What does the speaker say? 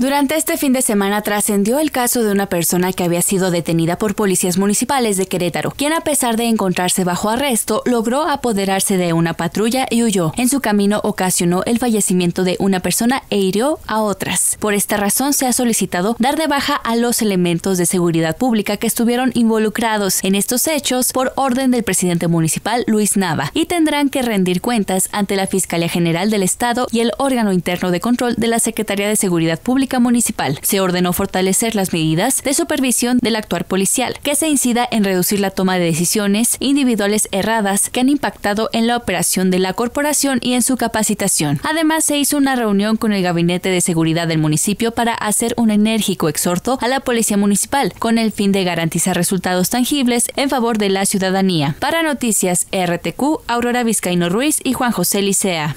Durante este fin de semana trascendió el caso de una persona que había sido detenida por policías municipales de Querétaro, quien a pesar de encontrarse bajo arresto, logró apoderarse de una patrulla y huyó. En su camino ocasionó el fallecimiento de una persona e hirió a otras. Por esta razón se ha solicitado dar de baja a los elementos de seguridad pública que estuvieron involucrados en estos hechos por orden del presidente municipal Luis Nava y tendrán que rendir cuentas ante la Fiscalía General del Estado y el órgano interno de control de la Secretaría de Seguridad Pública Municipal, se ordenó fortalecer las medidas de supervisión del actuar policial, que se incida en reducir la toma de decisiones individuales erradas que han impactado en la operación de la corporación y en su capacitación. Además, se hizo una reunión con el Gabinete de Seguridad del municipio para hacer un enérgico exhorto a la Policía Municipal con el fin de garantizar resultados tangibles en favor de la ciudadanía. Para Noticias RTQ, Aurora Vizcaíno Ruiz y Juan José Licea.